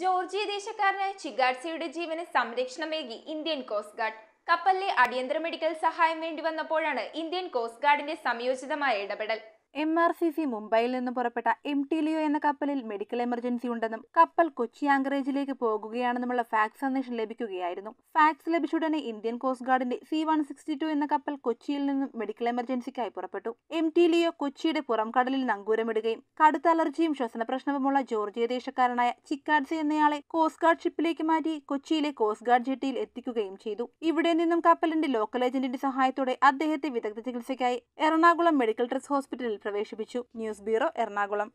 Georgia ദേശക്കാരനായ ചിഗാർസിയുടെ ജീവന് സംരക്ഷണമേകി Indian coast guard കപ്പലിലെ അടിയന്തര മെഡിക്കൽ സഹായം വേണ്ടി വന്നപ്പോഴാണ് ഇന്ത്യൻ കോസ്റ്റ് ഗാർഡിന്റെ സംയോജിതമായ ഇടപെടൽ എം ആർ സി സി മുംബൈയിൽ നിന്ന് പുറപ്പെട്ട എം ടി ലിയോ എന്ന കപ്പലിൽ മെഡിക്കൽ എമർജൻസി ഉണ്ടെന്നും കപ്പൽ കൊച്ചി ആങ്കറേജിലേക്ക് പോകുകയാണെന്നുമുള്ള ഫാക്സ് സന്ദേശം ലഭിക്കുകയായിരുന്നു ഫാക്സ് ലഭിച്ച ഉടനെ ഇന്ത്യൻ കോസ്റ്റ് ഗാർഡിന്റെ സി വൺ സിക്സ്റ്റി ടു എന്ന കപ്പൽ കൊച്ചിയിൽ നിന്നും മെഡിക്കൽ എമർജൻസിക്കായി പുറപ്പെട്ടു എം ടി ലിയോ കൊച്ചിയുടെ പുറം കടലിൽ നങ്കൂരമിടുകയും കടുത്ത അലർജിയും ശ്വസന പ്രശ്നവുമുള്ള ജോർജിയ ദേശക്കാരനായ ചിക്കാഡ്സ് എന്നയാളെ കോസ്റ്റ് ഗാർഡ് ഷിപ്പിലേക്ക് മാറ്റി കൊച്ചിയിലെ കോസ്റ്റ് ഗാർഡ് ജെട്ടിയിൽ എത്തിക്കുകയും ചെയ്തു ഇവിടെ നിന്നും കപ്പലിന്റെ ലോക്കൽ ഏജന്റിന്റെ സഹായത്തോടെ അദ്ദേഹത്തെ വിദഗ്ധ ചികിത്സയ്ക്കായി എറണാകുളം മെഡിക്കൽ ട്രസ്റ്റ് ഹോസ്പിറ്റലിൽ പ്രവേശിപ്പിച്ചു ന്യൂസ് ബ്യൂറോ എറണാകുളം